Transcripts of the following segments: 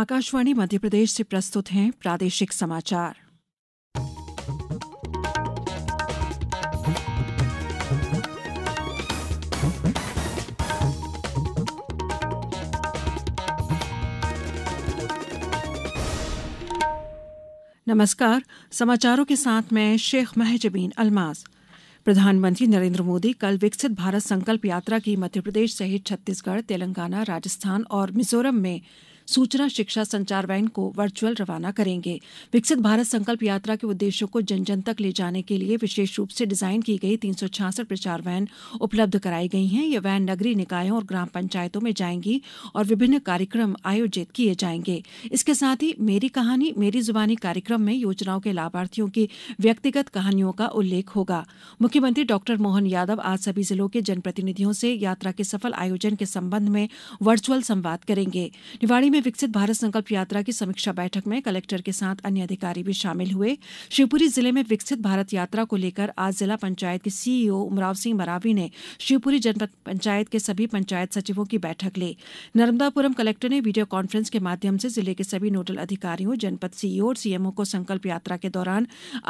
आकाशवाणी मध्य प्रदेश से प्रस्तुत हैं प्रादेशिक समाचार नमस्कार समाचारों के साथ मैं शेख महजबीन अलमास प्रधानमंत्री नरेंद्र मोदी कल विकसित भारत संकल्प यात्रा की मध्यप्रदेश सहित छत्तीसगढ़ तेलंगाना राजस्थान और मिजोरम में सूचना शिक्षा संचार वैन को वर्चुअल रवाना करेंगे विकसित भारत संकल्प यात्रा के उद्देश्यों को जन जन तक ले जाने के लिए विशेष रूप से डिजाइन की गई तीन प्रचार वैन उपलब्ध कराई गई है ये वैन नगरीय निकायों और ग्राम पंचायतों में जाएंगी और विभिन्न कार्यक्रम आयोजित किए जाएंगे इसके साथ ही मेरी कहानी मेरी जुबानी कार्यक्रम में योजनाओं के लाभार्थियों की व्यक्तिगत कहानियों का उल्लेख होगा मुख्यमंत्री डॉक्टर मोहन यादव आज सभी जिलों के जनप्रतिनिधियों से यात्रा के सफल आयोजन के संबंध में वर्चुअल संवाद करेंगे निवाड़ी में विकसित भारत संकल्प यात्रा की समीक्षा बैठक में कलेक्टर के साथ अन्य अधिकारी भी शामिल हुए शिवपुरी जिले में विकसित भारत यात्रा को लेकर आज जिला पंचायत के सीईओ उमराव सिंह मरावी ने शिवपुरी जनपद पंचायत के सभी पंचायत सचिवों की बैठक ली नर्मदापुरम कलेक्टर ने वीडियो कॉन्फ्रेंस के माध्यम से जिले के सभी नोडल अधिकारियों जनपद सीईओ और सीएमओ को संकल्प यात्रा के दौरान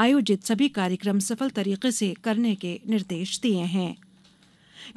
आयोजित सभी कार्यक्रम सफल तरीके से करने के निर्देश दिए हैं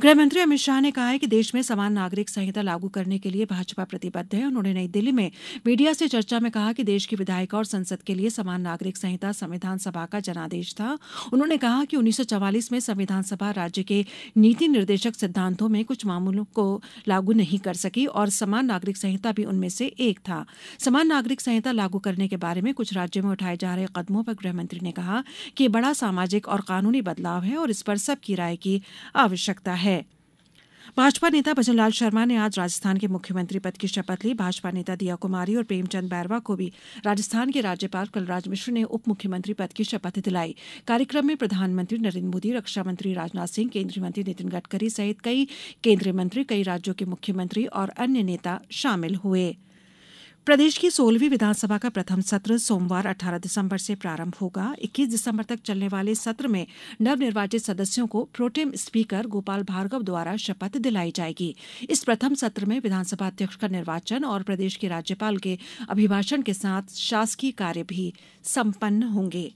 गृहमंत्री अमित शाह ने कहा है कि देश में समान नागरिक संहिता लागू करने के लिए भाजपा प्रतिबद्ध है उन्होंने नई दिल्ली में मीडिया से चर्चा में कहा कि देश की विधायिका और संसद के लिए समान नागरिक संहिता संविधान सभा का जनादेश था उन्होंने कहा कि उन्नीस में संविधान सभा राज्य के नीति निर्देशक सिद्धांतों में कुछ मामलों को लागू नहीं कर सकी और समान नागरिक संहिता भी उनमें से एक था समान नागरिक संहिता लागू करने के बारे में कुछ राज्यों में उठाए जा रहे कदमों पर गृहमंत्री ने कहा कि बड़ा सामाजिक और कानूनी बदलाव है और इस पर सबकी राय की आवश्यकता है भाजपा नेता भजनलाल शर्मा ने आज राजस्थान के मुख्यमंत्री पद की शपथ ली भाजपा नेता दिया कुमारी और प्रेमचंद बैरवा को भी राजस्थान के राज्यपाल कलराज मिश्र ने उप मुख्यमंत्री पद की शपथ दिलाई कार्यक्रम में प्रधानमंत्री नरेंद्र मोदी रक्षा मंत्री राजनाथ सिंह केंद्रीय मंत्री नितिन गडकरी सहित कई केंद्रीय मंत्री कई राज्यों के मुख्यमंत्री और अन्य नेता शामिल हुए प्रदेश की सोलहवीं विधानसभा का प्रथम सत्र सोमवार 18 दिसंबर से प्रारंभ होगा 21 दिसंबर तक चलने वाले सत्र में नवनिर्वाचित सदस्यों को प्रोटेम स्पीकर गोपाल भार्गव द्वारा शपथ दिलाई जाएगी इस प्रथम सत्र में विधानसभा अध्यक्ष का निर्वाचन और प्रदेश के राज्यपाल के अभिभाषण के साथ शासकीय कार्य भी संपन्न होंगे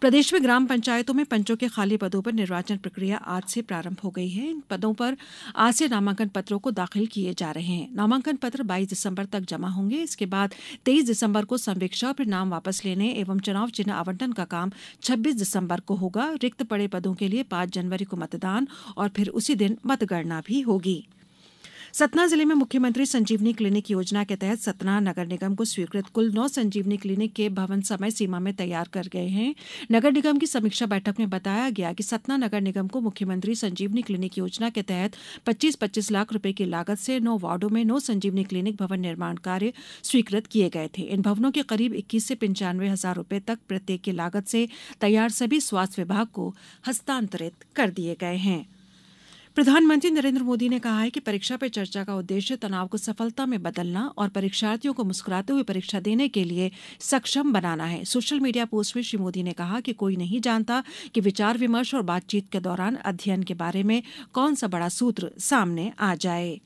प्रदेश में ग्राम पंचायतों में पंचों के खाली पदों पर निर्वाचन प्रक्रिया आज से प्रारंभ हो गई है इन पदों पर आज से नामांकन पत्रों को दाखिल किए जा रहे हैं नामांकन पत्र 22 दिसंबर तक जमा होंगे इसके बाद 23 दिसंबर को संवेक्षा और फिर नाम वापस लेने एवं चुनाव चिन्ह आवंटन का काम छब्बीस दिसंबर को होगा रिक्त पड़े पदों के लिए पांच जनवरी को मतदान और फिर उसी दिन मतगणना भी होगी सतना जिले में मुख्यमंत्री संजीवनी क्लिनिक योजना के तहत सतना नगर निगम को स्वीकृत कुल नौ संजीवनी क्लिनिक के भवन समय सीमा में तैयार कर गए हैं नगर निगम की समीक्षा बैठक में बताया गया कि सतना नगर निगम को मुख्यमंत्री संजीवनी क्लिनिक योजना के तहत पच्चीस पच्चीस लाख रूपये की लागत से नौ वार्डो में नौ संजीवनी क्लिनिक भवन निर्माण कार्य स्वीकृत किए गए थे इन भवनों के करीब इक्कीस से पंचानवे हजार रूपये तक प्रत्येक की लागत से तैयार सभी स्वास्थ्य विभाग को हस्तांतरित कर दिए गए हैं प्रधानमंत्री नरेंद्र मोदी ने कहा है कि परीक्षा पे चर्चा का उद्देश्य तनाव को सफलता में बदलना और परीक्षार्थियों को मुस्कुराते हुए परीक्षा देने के लिए सक्षम बनाना है सोशल मीडिया पोस्ट में श्री मोदी ने कहा कि कोई नहीं जानता कि विचार विमर्श और बातचीत के दौरान अध्ययन के बारे में कौन सा बड़ा सूत्र सामने आ जाए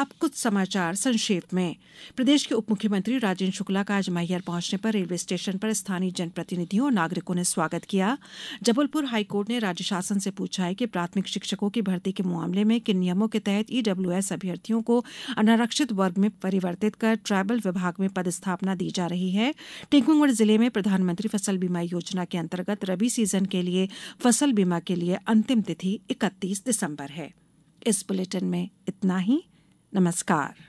अब कुछ समाचार संक्षेप में प्रदेश के उप मुख्यमंत्री राजेंद्र शुक्ला का आज मैहर पहुंचने पर रेलवे स्टेशन पर स्थानीय जनप्रतिनिधियों और नागरिकों ने स्वागत किया जबलपुर हाईकोर्ट ने राज्य शासन से पूछा है कि प्राथमिक शिक्षकों की भर्ती के मामले में किन नियमों के तहत ईडब्ल्यूएस अभ्यर्थियों को अनारक्षित वर्ग में परिवर्तित कर ट्राइबल विभाग में पदस्थापना दी जा रही है टीकमगढ़ जिले में प्रधानमंत्री फसल बीमा योजना के अंतर्गत रबी सीजन के लिए फसल बीमा के लिए अंतिम तिथि इकतीस दिसंबर है इस बुलेटिन में इतना ही नमस्कार